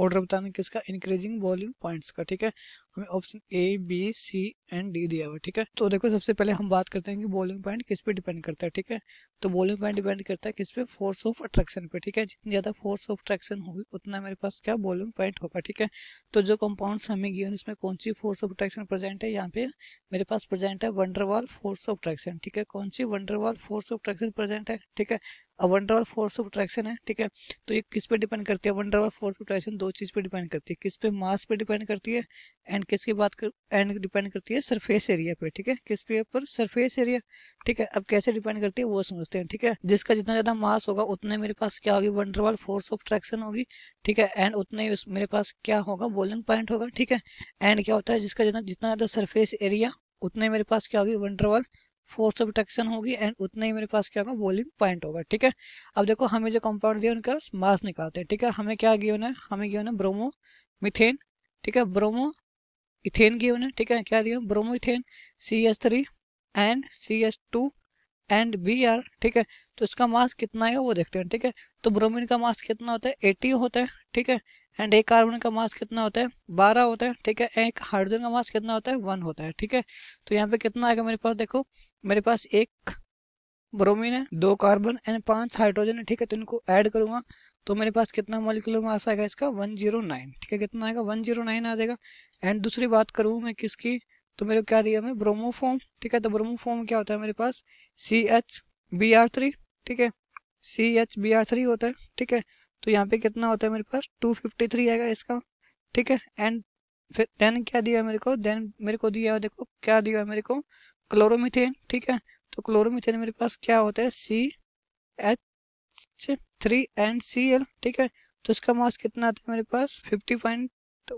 order बताना किसका increasing volume points का ठीक है हमें option A B C and D दिया हुआ ठीक है तो देखो सबसे पहले हम बात करते हैं कि वॉल्यूम पॉइंट किस पे डिपेंड करता है ठीक है तो वॉल्यूम पॉइंट डिपेंड करता है किस पे फोर्स ऑफ अट्रैक्शन पे ठीक है जितनी ज्यादा फोर्स ऑफ अट्रैक्शन होगी उतना मेरे पास क्या वॉल्यूम पॉइंट होगा ठीक है तो जो कंपाउंड हमें गिवन उसमें कौन सी फोर्स ऑफ अट्रैक्शन प्रेजेंट है यहाँ पे मेरे पास प्रेजेंट है वंडरवाल फोर्स ऑफ अट्रैक्शन ठीक है कौन सी van der Waals force of attraction present है ठीक है अब फोर्स ऑफ अट्रैक्शन है ठीक है तो ये किस पे डिपेंड करती है वंडरवल फोर्स ऑफ अट्रैक्शन दो चीज़ पे डिपेंड करती है किस पे मास पे डिपेंड करती है एंड किसकी बात कर एंड डिपेंड करती है सरफेस एरिया पे ठीक है किस पे पर सरफेस एरिया ठीक है अब कैसे डिपेंड करती है वो समझते हैं ठीक है जिसका जितना ज़्यादा मास होगा उतने मेरे पास क्या होगी वंडरवाल फोर्स ऑफ अट्रैक्शन होगी ठीक है एंड उतने ही मेरे पास क्या होगा बोलिंग पॉइंट होगा ठीक है एंड क्या होता है जिसका जितना जितना ज़्यादा सरफेस एरिया उतने मेरे पास क्या होगी वंडरवाल फोर्स ऑफ अट्रैक्शन होगी एंड उतना ही मेरे पास क्या होगा बोलिंग पॉइंट होगा ठीक है अब देखो हमें जो कंपाउंड दिया उनका मास निकालते हैं ठीक है हमें क्या गिवन है हमें गिवन है ब्रोमो मिथेन ठीक है ब्रोमो इथेन गिवन है ठीक है क्या दिया bromoethane C S three and C S two and B R ठीक है तो इसका मास कितना है वो देखते हैं ठीक है तो ब्रोमीन का मास कितना होता है एटी होता है ठीक है एंड एक कार्बन का मास कितना होता है बारह होता है ठीक है एक हाइड्रोजन का मास कितना होता है वन होता है ठीक है तो यहाँ पे कितना आएगा मेरे पास देखो मेरे पास एक ब्रोमीन है दो कार्बन एंड पांच हाइड्रोजन है ठीक है तो इनको ऐड करूंगा तो मेरे पास कितना मोलिकुलर मास आएगा इसका वन जीरो नाइन ठीक है कितना आएगा वन जीरो नाइन आ जाएगा एंड दूसरी बात करूँ मैं किसकी तो मेरे क्या दिया हमें ब्रोमोफॉर्म ठीक है तो ब्रोमोफॉर्म क्या होता है मेरे पास C H B R three ठीक है C H B R three होता है ठीक है तो यहाँ पे कितना होता है मेरे पास टू फिफ्टी थ्री आएगा इसका ठीक है एंड फिर देन क्या दिया मेरे को देन मेरे को दिया है देखो क्या दिया मेरे को क्लोरोमिथेन ठीक है तो क्लोरोमिथेन मेरे पास क्या होता है C H three and C L ठीक है तो इसका मास कितना आता है मेरे पास फिफ्टी पॉइंट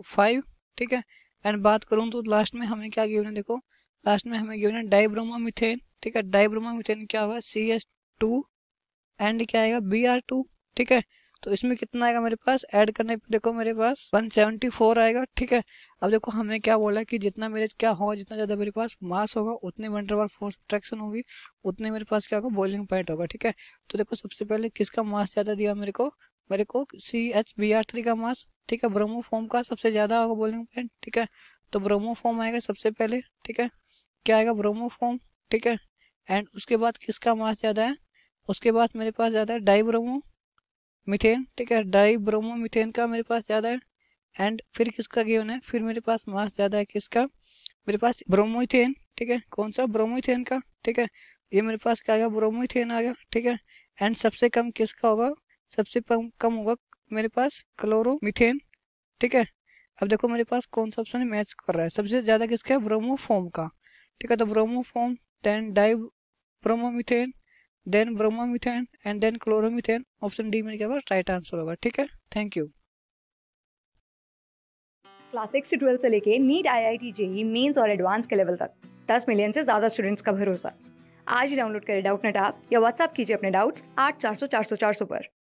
फाइव ठीक है एंड बात करूँ तो लास्ट में हमें क्या गिवन है देखो लास्ट में हमें गिवन है मिथेन ठीक है मिथेन क्या होगा सी एस टू एंड क्या आएगा बी आर टू ठीक है तो इसमें कितना आएगा मेरे पास ऐड करने पे देखो मेरे पास 174 आएगा ठीक है अब देखो हमने क्या बोला कि जितना मेरे क्या होगा जितना ज़्यादा मेरे पास मास होगा उतने वंटरवाल फोर्स अट्रैक्शन होगी उतने मेरे पास क्या होगा बॉइलिंग पॉइंट होगा ठीक है तो देखो सबसे पहले किसका मास ज़्यादा दिया मेरे को मेरे को C H B R three का मास ठीक है ब्रोमोफॉर्म का सबसे ज़्यादा होगा बोलिंग पॉइंट ठीक है तो ब्रोमोफॉर्म आएगा सबसे पहले ठीक है क्या आएगा ब्रोमोफॉर्म ठीक है एंड उसके बाद किसका मास ज़्यादा है उसके बाद मेरे पास ज़्यादा है डाई ब्रोमो मिथेन ठीक है डाई ब्रोमो मिथेन का मेरे पास ज़्यादा है एंड फिर किसका गेवन है फिर मेरे पास मास ज़्यादा है किसका मेरे पास ब्रोमोथेन ठीक है कौन सा ब्रोमोथेन का ठीक है ये मेरे पास क्या आ गया ब्रोमोथेन आ गया ठीक है एंड सबसे कम किसका होगा सबसे कम होगा मेरे पास क्लोरो मिथेन ठीक है अब देखो मेरे पास कौन सा ऑप्शन मैच कर रहा है सबसे ज्यादा किसका है ब्रोमो फॉर्म का ठीक है तो bromoform then dibromomethane then bromomethane and then chloromethane option D में क्या राइट आंसर होगा ठीक है थैंक यू क्लास सिक्स से ट्वेल्थ से लेके NEET I I T JEE Mains और एडवांस के लेवल तक दस मिलियन से ज्यादा स्टूडेंट्स का भरोसा आज ही डाउनलोड करें डाउट नेट आप या व्हाट्सअप कीजिए अपने डाउट्स आठ चार सौ चार सौ चार सौ पर